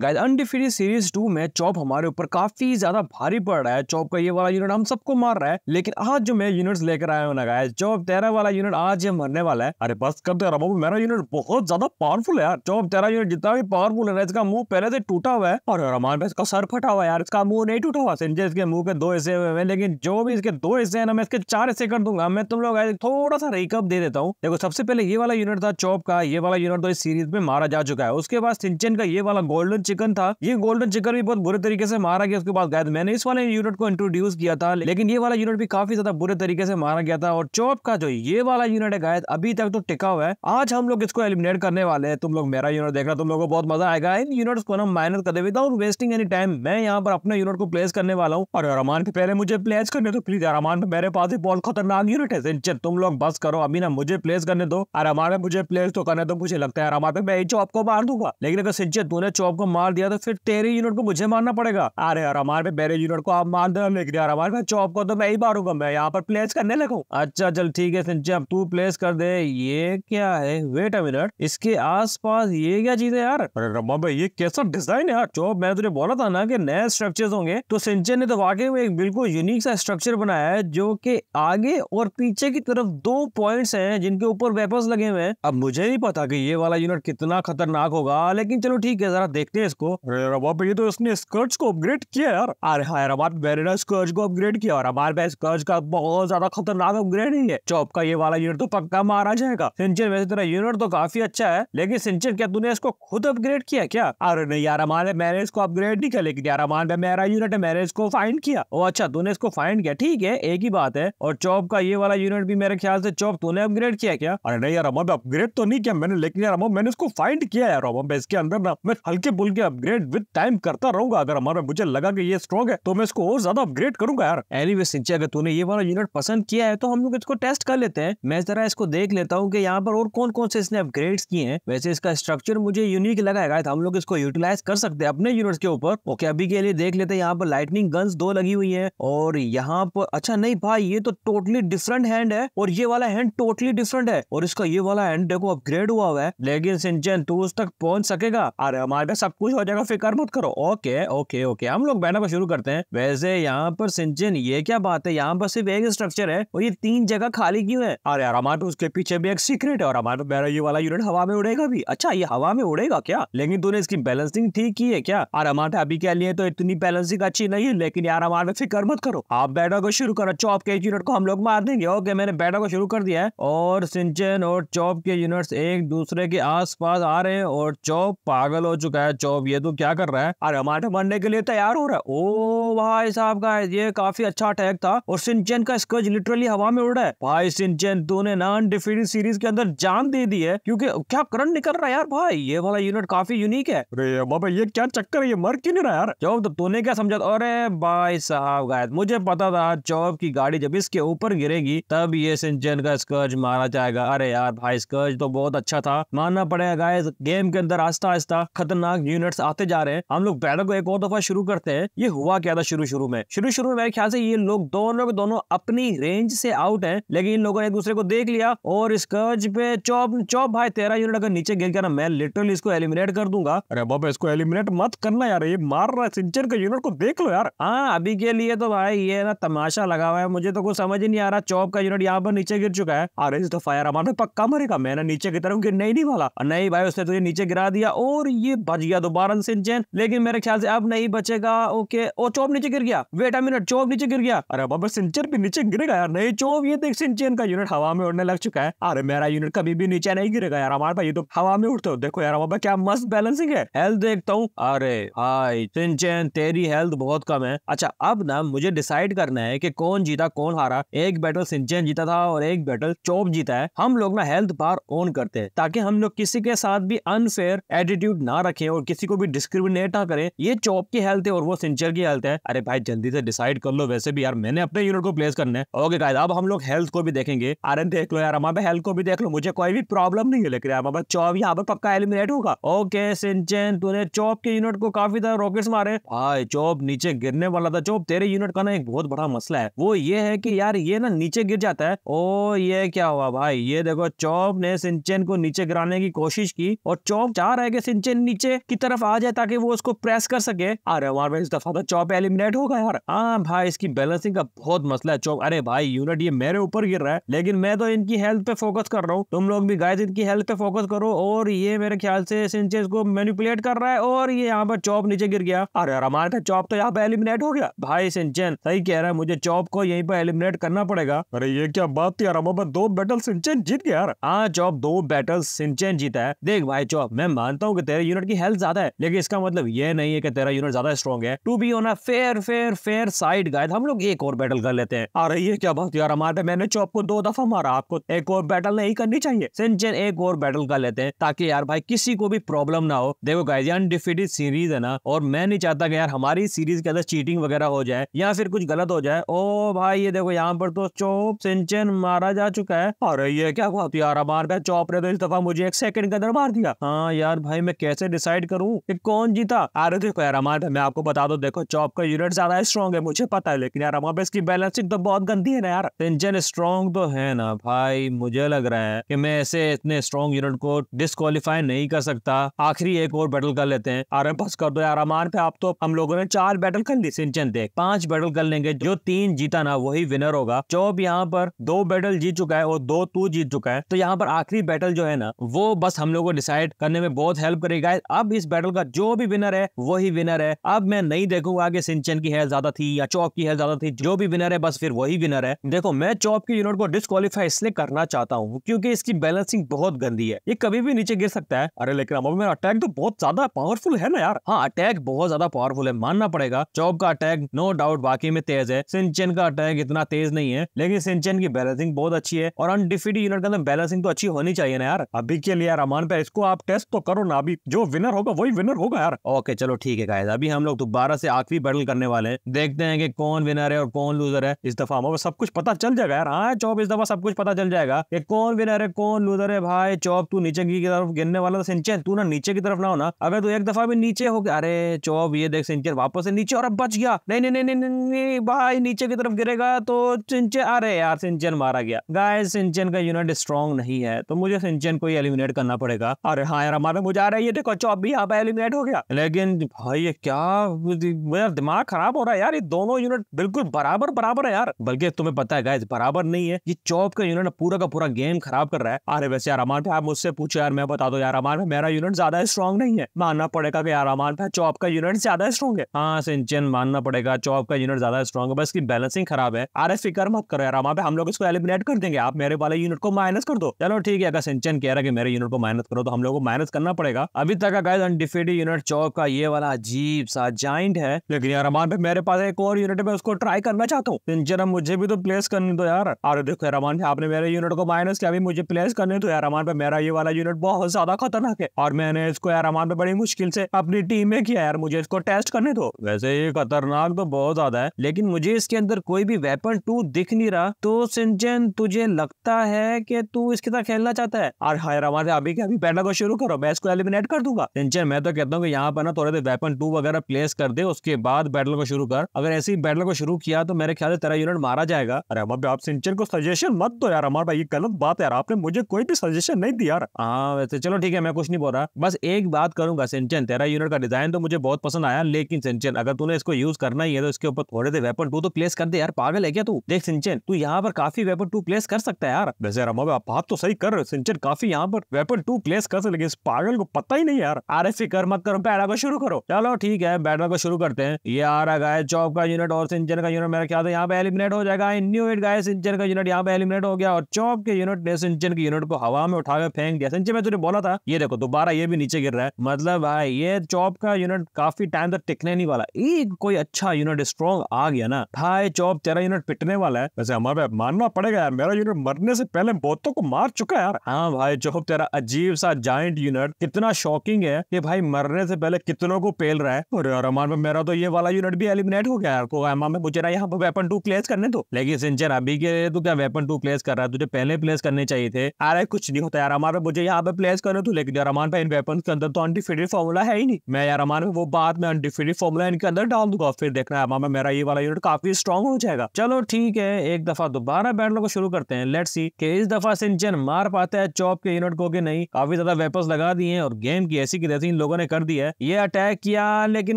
guys undefeated series two में चॉप हमारे ऊपर काफी ज्यादा भारी पड़ रहा है चॉप का ये वाला यूनिट हम सबको मार रहा है लेकिन आज जो मैं यूनिट्स लेकर आया हूँ ना गाइज चॉप तेरा वाला यूनिट आज ये मरने वाला है अरे बस कर दे रहा मेरा यूनिट बहुत ज्यादा पावरफुल है यार चॉप तेरा यूनिट जितना भी पावरफुल है इसका मुंह पहले से टूटा हुआ है और रमान भाई इसका सर फटा हुआ है यार इसका मुंह नहीं टूटा हुआ संजय इसके मुंह के दो हिस्से हुए हैं लेकिन जो भी इसके दो हिस्से है ना मैं इसके चार हिस्से कर दूंगा मैं तुम लोग थोड़ा सा रेकअप दे देता हूँ देखो सबसे पहले ये वाला यूनिट था चॉप का ये वाला यूनिट तो इस सीरीज में मारा जा चुका है उसके बाद सिंचन का ये वाला गोल्डन चिकन था ये गोल्डन चिकन भी बहुत बुरे तरीके से मारा गया उसके बाद गायद मैंने इस वाले यूनिट को इंट्रोड्यूस किया था लेकिन ये वाला यूनिट भी काफी ज्यादा बुरे तरीके से मारा गया था और चौप का जो ये वाला यूनिट है गायद अभी तक तो टिका हुआ है आज हम लोग इसको एलिमिनेट करने वाले हैं तुम लोग मेरा यूनिट देख रहे तुम लोग को बहुत मजा आएगा इन यूनिट को ना माइनस कर दे विदाउट वेस्टिंग एनी टाइम मैं यहाँ पर अपने यूनिट को प्लेस करने वाला हूँ और रमान के पहले मुझे प्लेस करने तो प्लीज रमान पे मेरे पास ही बहुत खतरनाक यूनिट है सिंचन तुम लोग बस करो अभी ना मुझे प्लेस करने दो और रमान मुझे प्लेस तो करने दो मुझे लगता है रमान पे मैं चौप को मार दूंगा लेकिन अगर सिंचन तूने चौप को मार दिया तो फिर तेरे यूनिट को मुझे मारना पड़ेगा अरे यार हमारे पे यूनिट को आप मार देना लेकिन यार हमारे चौप को तो मैं ही मारूंगा मैं यहाँ पर प्लेस करने लगू अच्छा चल ठीक है सिंचे अब तू प्लेस कर दे ये क्या है वेट अ मिनट इसके आसपास ये क्या चीज है यार अरे रमा भाई ये कैसा डिजाइन है यार चौप मैं तुझे बोला था ना कि नए स्ट्रक्चर होंगे तो सिंचे ने तो वाकई में एक बिल्कुल यूनिक सा स्ट्रक्चर बनाया है जो कि आगे और पीछे की तरफ दो पॉइंट्स हैं जिनके ऊपर वेपन्स लगे हुए हैं अब मुझे नहीं पता कि ये वाला यूनिट कितना खतरनाक होगा लेकिन चलो ठीक है जरा देखते इसको ये तो इसने स्कर्च को अपग्रेड किया यार अरे हैदराबाद मैंने ना स्कर्च को अपग्रेड किया और हमारे पास स्कर्च का बहुत ज्यादा खतरनाक अपग्रेड नहीं है चौप का ये वाला यूनिट तो पक्का मारा जाएगा सिंचन वैसे तेरा यूनिट तो काफी अच्छा है लेकिन सिंचन क्या तूने इसको खुद अपग्रेड किया क्या अरे नहीं यार हमारे मैंने इसको अपग्रेड नहीं किया लेकिन यार हमारे मेरा यूनिट है मैंने इसको फाइंड किया ओ अच्छा तूने इसको फाइंड किया ठीक है एक ही बात है और चौप का ये वाला यूनिट भी मेरे ख्याल से चौप तूने अपग्रेड किया क्या अरे नहीं यार अपग्रेड तो नहीं किया मैंने लेकिन यार मैंने इसको फाइंड किया यार इसके अंदर ना मैं हल्के बुल करके अपग्रेड विद टाइम करता रहूंगा अगर हमारे मुझे लगा कि ये स्ट्रॉन्ग है तो मैं इसको और ज्यादा अपग्रेड करूंगा यार एनी anyway, सिंचे अगर तूने ये वाला यूनिट पसंद किया है तो हम लोग इसको टेस्ट कर लेते हैं मैं जरा इसको देख लेता हूँ की यहाँ पर और कौन कौन से इसने अपग्रेड किए हैं वैसे इसका स्ट्रक्चर मुझे यूनिक लगा है हम लोग इसको यूटिलाइज कर सकते हैं अपने यूनिट के ऊपर ओके अभी के लिए देख लेते हैं यहाँ पर लाइटनिंग गन्स दो लगी हुई है और यहाँ पर अच्छा नहीं भाई ये तो टोटली डिफरेंट हैंड है और ये वाला हैंड टोटली डिफरेंट है और इसका ये वाला हैंड देखो अपग्रेड हुआ हुआ है लेकिन सिंचन तू उस तक पहुंच सकेगा अरे हमारे सब कुछ कुछ हो जाएगा फिकर मत करो ओके ओके ओके हम लोग बैठक शुरू करते हैं वैसे यहाँ पर सिंचन ये क्या बात है यहाँ पर सिर्फ एक स्ट्रक्चर है और ये तीन जगह खाली क्यों है अरे यार हमारे तो उसके पीछे भी एक सीक्रेट है और हमारे तो मेरा ये वाला यूनिट हवा में उड़ेगा भी अच्छा ये हवा में उड़ेगा क्या लेकिन तूने इसकी बैलेंसिंग ठीक की है क्या और हमारे तो अभी के लिए तो इतनी बैलेंसिंग अच्छी नहीं है लेकिन यार हमारे फिकर मत करो आप बैठा को शुरू करो चौप के यूनिट को हम लोग मार देंगे ओके मैंने बैठा को शुरू कर दिया है और सिंचन और चौप के यूनिट एक दूसरे के आस आ रहे हैं और चौप पागल हो चुका है चौप ये तो क्या कर रहा है अरे हमारे मरने के लिए तैयार हो रहा है ओ भाई साहब का ये काफी अच्छा अटैक था और सिंचन का स्कोच लिटरली हवा में उड़ रहा है भाई सिंचन तूने नॉन डिफीटेड सीरीज के अंदर जान दे दी है क्योंकि क्या करंट निकल रहा है यार भाई ये वाला यूनिट काफी यूनिक है अरे बाबा ये क्या चक्कर है ये मर क्यों नहीं रहा यार चौब तो तूने क्या समझा अरे भाई साहब गायद मुझे पता था चौब की गाड़ी जब इसके ऊपर गिरेगी तब ये सिंचन का स्कर्ज मारा जाएगा अरे यार भाई स्कर्ज तो बहुत अच्छा था मानना पड़ेगा गाइस गेम के अंदर आस्ता आस्ता खतरनाक यूनिट्स आते जा रहे हैं हम लोग बैटल को एक और दफा शुरू करते हैं ये हुआ क्या था शुरू शुरू में शुरू शुरू में मेरे ख्याल से ये लोग दोनों दोनों अपनी रेंज से आउट है लेकिन इन लोगों ने एक दूसरे को देख लिया और स्कर्ज पे चौप चौप भाई तेरा यूनिट अगर नीचे गिर गया ना मैं लिटरली इसको एलिमिनेट कर दूंगा अरे बाबा इसको एलिमिनेट मत करना यार ये मार रहा है सिंचर के यूनिट को देख लो यार हाँ अभी के लिए तो भाई ये ना तमाशा लगा हुआ है मुझे तो कुछ समझ ही नहीं आ रहा चौप का यूनिट यहाँ पर नीचे गिर चुका है अरे तो फायर हमारा पक्का मरेगा मैं ना नीचे की तरफ गिरने ही नहीं वाला नहीं भाई उसने तुझे नीचे गिरा दिया और ये बच गया तो बारह सिंचन लेकिन मेरे ख्याल से अब नहीं बचेगा ओके ओ चौप नीचे गिर गया वेट मिनट चौप नीचे गिर गया अरे बाबा सिंचर भी नीचे गिरेगा यार नहीं चौप ये देख सिंचन का यूनिट हवा में उड़ने लग चुका है अरे मेरा यूनिट कभी भी नीचे नहीं गिरेगा यार हमारे भाई तो हवा में उठते हो देखो यार बाबा क्या मस्त बैलेंसिंग है हेल्थ देखता हूँ अरे हाई सिंचन तेरी हेल्थ बहुत कम है अच्छा अब ना मुझे डिसाइड करना है की कौन जीता कौन हारा एक बैटल सिंचन जीता था और एक बैटल चौप जीता है हम लोग ना हेल्थ बार ऑन करते हैं ताकि हम लोग किसी के साथ भी अनफेयर एटीट्यूड ना रखें और किसी को भी डिस्क्रिमिनेट ना करें ये चौप की हेल्थ है और वो सिंचर की हेल्थ है अरे भाई जल्दी से डिसाइड कर लो वैसे भी यार मैंने अपने यूनिट को प्लेस करने ओके गाइस अब हम लोग हेल्थ को भी देखेंगे अरे देख लो यार हमारे हेल्थ को भी देख लो मुझे कोई भी प्रॉब्लम नहीं है लेकिन यार चौप यहाँ पर पक्का एलिमिनेट होगा ओके सिंचन तूने चौप के यूनिट को काफी ज्यादा रॉकेट मारे भाई चौप नीचे गिरने वाला था चौप तेरे यूनिट का ना एक बहुत बड़ा मसला है वो ये है की यार ये ना नीचे गिर जाता है ओ ये क्या हुआ भाई ये देखो चौप ने सिंचन को नीचे गिराने की कोशिश की और चौप चाह रहा है कि सिंचन नीचे की तरफ आ जाए ताकि वो उसको प्रेस कर सके अरे वहां पे इस दफा तो चौप एलिमिनेट होगा यार हाँ भाई इसकी बैलेंसिंग का बहुत मसला है चौप अरे भाई यूनिट ये मेरे ऊपर गिर रहा है लेकिन मैं तो इनकी हेल्थ पे फोकस कर रहा हूँ तुम लोग भी गायज इनकी हेल्थ पे फोकस करो और ये मेरे ख्याल से सिंचेज को मैनिपुलेट कर रहा है और ये यहाँ पर चौप नीचे गिर गया अरे यार हमारे का चौप तो यहाँ पे एलिमिनेट हो गया भाई सिंचन सही कह रहा है मुझे चौप को यहीं पर एलिमिनेट करना पड़ेगा अरे ये क्या बात थी यार दो बैटल सिंचन जीत गया यार हाँ चौप दो बैटल सिंचन जीता है देख भाई चौप मैं मानता हूँ कि तेरे यूनिट की हेल्थ ज्यादा है लेकिन इसका मतलब यह नहीं है कि तेरा यूनिट ज्यादा स्ट्रॉग है to be on fair fair fair side guy हम लोग एक और बैटल कर लेते हैं आ रही है क्या बात यार हमारे मैंने चौप को दो दफा मारा आपको एक और बैटल नहीं करनी चाहिए सिंचन एक और बैटल कर लेते हैं ताकि यार भाई किसी को भी प्रॉब्लम ना हो देखो गाय अनडिफिटेड सीरीज है ना और मैं नहीं चाहता कि यार हमारी सीरीज के अंदर चीटिंग वगैरह हो जाए या फिर कुछ गलत हो जाए ओ भाई ये देखो यहाँ पर तो चौप सिंचन मारा जा चुका है और ये क्या बात यार हमारे चौप ने तो इस दफा मुझे एक सेकंड के अंदर मार दिया हाँ यार भाई मैं कैसे डिसाइड करूँ हूँ कि कौन जीता अरे देखो यार हमारे मैं आपको बता दो देखो चौप का यूनिट ज्यादा स्ट्रॉन्ग है मुझे पता है लेकिन यार अमार इसकी बैलेंसिंग तो बहुत गंदी है ना यार इंजन तो स्ट्रॉन्ग तो है ना भाई मुझे लग रहा है कि मैं ऐसे इतने स्ट्रॉन्ग यूनिट को डिस्कालीफाई नहीं कर सकता आखिरी एक और बैटल कर लेते हैं अरे बस कर दो यार हमारे पे आप तो हम लोगों ने चार बैटल कर ली सिंचन देख पांच बैटल कर लेंगे जो तीन जीता ना वही विनर होगा चौप यहाँ पर दो बैटल जीत चुका है और दो तू जीत चुका है तो यहाँ पर आखिरी बैटल जो है ना वो बस हम लोग को डिसाइड करने में बहुत हेल्प करेगा अब इस बैटल का जो भी विनर है वही विनर है अब मैं नहीं देखूंगा कि सिंचन की हेल्थ ज्यादा थी या चौप की हेल्थ ज्यादा थी जो भी विनर है बस फिर वही विनर है देखो मैं चौप की यूनिट को डिस्कालीफाई इसलिए करना चाहता हूँ क्योंकि इसकी बैलेंसिंग बहुत गंदी है ये कभी भी नीचे गिर सकता है अरे लेकिन अब मेरा अटैक तो बहुत ज्यादा पावरफुल है ना यार हाँ अटैक बहुत ज्यादा पावरफुल है मानना पड़ेगा चौप का अटैक नो डाउट बाकी में तेज है सिंचन का अटैक इतना तेज नहीं है लेकिन सिंचन की बैलेंसिंग बहुत अच्छी है और अनडिफिटी यूनिट के अंदर बैलेंसिंग तो अच्छी होनी चाहिए ना यार अभी के लिए यार अमान पे इसको आप टेस्ट तो करो ना अभी जो विनर होगा वही विनर होगा यार ओके चलो ठीक है गाइस अभी हम लोग दोबारा तो से आखिरी बैटल करने वाले हैं देखते हैं कि कौन विनर है और कौन लूजर है इस दफा हमें सब कुछ पता चल जाएगा यार हाँ चौप इस दफा सब कुछ पता चल जाएगा कि कौन विनर है कौन लूजर है भाई चौप तू नीचे की तरफ गिरने वाला था सिंचन तू ना नीचे की तरफ ना हो ना अगर तू एक दफा भी नीचे हो अरे चौप ये देख सिंचन वापस से नीचे और अब बच गया नहीं नहीं नहीं नहीं नहीं भाई नीचे की तरफ गिरेगा तो सिंचन अरे यार सिंचन मारा गया गाय सिंचन का यूनिट स्ट्रॉन्ग नहीं है तो मुझे सिंचन को ही एलिमिनेट करना पड़ेगा अरे हाँ यार हमारा मुझे आ रहा है ये देखो चौप भी आप एलिमिनेट हो गया लेकिन भाई ये क्या मेरा दिमाग खराब हो रहा है यार ये दोनों यूनिट बिल्कुल बराबर बराबर है यार बल्कि तुम्हें पता है बराबर नहीं है ये चौप का यूनिट पूरा का पूरा गेम खराब कर रहा है अरे वैसे यार अमान भाई आप मुझसे पूछो यार मैं बता दो यार अमान भाई मेरा यूनिट ज्यादा स्ट्रॉन्ग नहीं है मानना पड़ेगा कि यार अमान भाई चौप का यूनिट ज्यादा स्ट्रॉन्ग है हाँ सिंचन मानना पड़ेगा चौप का यूनिट ज्यादा स्ट्रॉन्ग है बस की बैलेंसिंग खराब है अरे फिक्र मत करो यार अमान भाई हम लोग इसको एलिमिनेट कर देंगे आप मेरे वाले यूनिट को माइनस कर दो चलो ठीक है अगर सिंचन कह रहा है कि मेरे यूनिट को माइनस करो तो हम लोग को माइनस करना पड़ेगा अभी तक का डिफेडी यूनिट चौक का ये वाला अजीब सा जॉइंट है लेकिन यार रमान भाई मेरे पास एक और यूनिट है मैं उसको ट्राई करना चाहता हूँ इन जरा मुझे भी तो प्लेस करने दो यार अरे देखो रमान भाई आपने मेरे यूनिट को माइनस किया मुझे प्लेस करने दो यार रमान भाई मेरा ये वाला यूनिट बहुत ज्यादा खतरनाक है और मैंने इसको यार रमान भाई बड़ी मुश्किल से अपनी टीम में किया यार मुझे इसको टेस्ट करने दो वैसे ये खतरनाक तो बहुत ज्यादा है लेकिन मुझे इसके अंदर कोई भी वेपन टू दिख नहीं रहा तो सिंचन तुझे लगता है कि तू इसके साथ खेलना चाहता है और हाँ रमान अभी अभी पहला को शुरू करो मैं इसको एलिमिनेट कर दूंगा सिंचन मैं तो कहता हूँ कि यहाँ पर ना थोड़े से वेपन टू वगैरह प्लेस कर दे उसके बाद बैटल को शुरू कर अगर ऐसे ही बैटल को शुरू किया तो मेरे ख्याल से तेरा यूनिट मारा जाएगा अरे हमारे आप सिंचन को सजेशन मत दो यार हमारे भाई गलत बात यार आपने मुझे कोई भी सजेशन नहीं दिया हाँ वैसे चलो ठीक है मैं कुछ नहीं बोल रहा बस एक बात करूंगा सिंचन तेरा यूनिट का डिजाइन तो मुझे बहुत पसंद आया लेकिन सिंचन अगर तूने इसको यूज करना ही है तो इसके ऊपर थोड़े से वेपन टू तो प्लेस कर दे यार पागल है क्या तू देख सिंचन तू यहाँ पर काफी वेपन टू प्लेस कर सकता है यार वैसे यार आप बात तो सही कर रहे हो सिंचन काफी यहाँ पर वेपन टू प्लेस कर सकते लेकिन इस पागल को पता ही नहीं यार अरे फिकर मत करो पैरा को शुरू करो चलो ठीक है बैटल को शुरू करते हैं ये आ रहा है चौप का यूनिट और सिंचन का यूनिट मेरा ख्याल है यहाँ पे एलिमिनेट हो जाएगा आई न्यू इट गाय सिंचन का यूनिट यहाँ पे एलिमिनेट हो गया और चौप के यूनिट ने सिंचन के यूनिट को हवा में उठा फेंक दिया सिंचन में तुझे बोला था ये देखो दोबारा ये भी नीचे गिर रहा है मतलब भाई ये चौप का यूनिट काफी टाइम तक टिकने नहीं वाला एक कोई अच्छा यूनिट स्ट्रॉन्ग आ गया ना भाई चौप तेरा यूनिट पिटने वाला है वैसे हमारे मानना पड़ेगा यार मेरा यूनिट मरने से पहले बोतों को मार चुका है यार हाँ भाई चौप तेरा अजीब सा जॉइंट यूनिट कितना शॉकिंग है कि भाई मरने से पहले कितनों को पेल रहा है और रमान में मेरा तो ये वाला यूनिट भी एलिमिनेट हो गया तो है तो एमा में मुझे ना यहाँ पर वेपन टू प्लेस करने दो लेकिन सिंचर अभी के तू क्या वेपन टू प्लेस कर रहा है तुझे पहले प्लेस करने चाहिए थे अरे कुछ नहीं होता यार अमान में मुझे यहाँ पे प्लेस करने दो लेकिन यार अमान पे इन वेपन के अंदर तो अनडिफिटेड फॉर्मूला है ही नहीं मैं यार अमान में वो बात में अनडिफिटेड फॉर्मूला इनके अंदर डाल दूंगा फिर देखना अमा में मेरा ये वाला यूनिट काफी स्ट्रॉन्ग हो जाएगा चलो ठीक है एक दफा दोबारा बैटल को शुरू करते हैं लेट सी के इस दफा सिंचन मार पाता है चौप के यूनिट को कि नहीं काफी ज्यादा वेपन लगा दिए और गेम की ऐसी इन लोगों ने कर दिया है ये अटैक किया लेकिन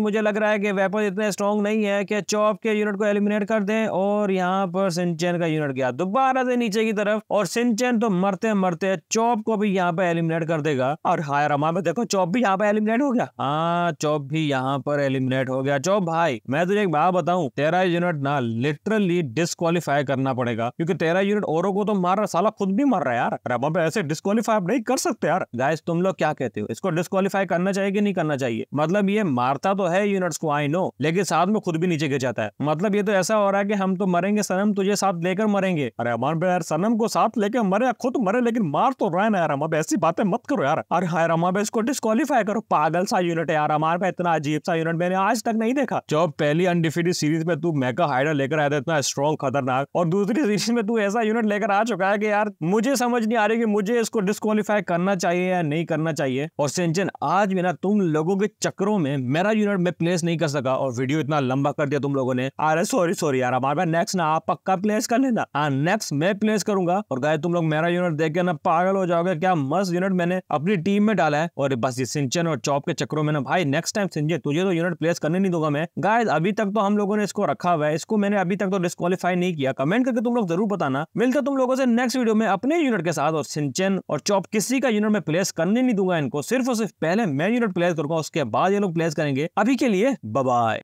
मुझे लग रहा है कि वेपन इतने स्ट्रॉन्ग नहीं है कि चौप के यूनिट को एलिमिनेट कर दें और यहाँ पर सिंचन का यूनिट गया दोबारा से नीचे की तरफ और सिंचन तो मरते मरते चौप को भी यहाँ पे एलिमिनेट कर देगा और हाय रमा में देखो चौप भी यहाँ पे एलिमिनेट हो गया हाँ चौप भी यहाँ पर एलिमिनेट हो गया चौप भाई मैं तुझे एक बात बताऊ तेरा यूनिट ना लिटरली डिस्कालीफाई करना पड़ेगा क्योंकि तेरा यूनिट और को तो मार रहा साला खुद भी मार रहा है यार रमा पे ऐसे डिस्कालीफाई नहीं कर सकते यार गाइस तुम लोग क्या कहते हो इसको डिस्कालीफाई करना करना चाहिए कि नहीं करना चाहिए मतलब ये मारता तो है यूनिट्स को आई नो लेकिन साथ में खुद भी नीचे गिर जाता है मतलब ये तो ऐसा हो रहा है कि हम तो मरेंगे सनम तुझे साथ लेकर मरेंगे अरे अमान यार सनम को साथ लेकर मरे खुद मरे लेकिन मार तो रहा है ना यार अब ऐसी बातें मत करो यार अरे हाँ रमा इसको डिस्कालीफाई करो पागल सा यूनिट है यार हमारे इतना अजीब सा यूनिट मैंने आज तक नहीं देखा जब पहली अनडिफिटेड सीरीज में तू मेगा हाइडर लेकर आया था इतना स्ट्रॉन्ग खतरनाक और दूसरी सीरीज में तू ऐसा यूनिट लेकर आ चुका है कि यार मुझे समझ नहीं आ रही कि मुझे इसको डिस्कालीफाई करना चाहिए या नहीं करना चाहिए और सिंचन आज आज भी ना तुम लोगों के चक्रों में मेरा यूनिट में प्लेस नहीं कर सका और वीडियो इतना लंबा कर दिया तुम लोगों ने अरे सॉरी सॉरी यार हमारे नेक्स्ट ना आप पक्का प्लेस कर लेना हाँ नेक्स्ट मैं प्लेस करूंगा और गाय तुम लोग मेरा यूनिट देख के ना पागल हो जाओगे क्या मस्त यूनिट मैंने अपनी टीम में डाला है और बस ये सिंचन और चौप के चक्रों में ना भाई नेक्स्ट टाइम सिंचन तुझे तो यूनिट प्लेस करने नहीं दूंगा मैं गाय अभी तक तो हम लोगों ने इसको रखा हुआ है इसको मैंने अभी तक तो डिस्कालीफाई नहीं किया कमेंट करके तुम लोग जरूर बताना मिलकर तुम लोगों से नेक्स्ट वीडियो में अपने यूनिट के साथ और सिंचन और चौप किसी का यूनिट में प्लेस करने नहीं दूंगा इनको सिर्फ और सिर्फ पहले मैं यूनिट प्लेस करूंगा उसके बाद ये लोग प्लेस करेंगे अभी के लिए बबाई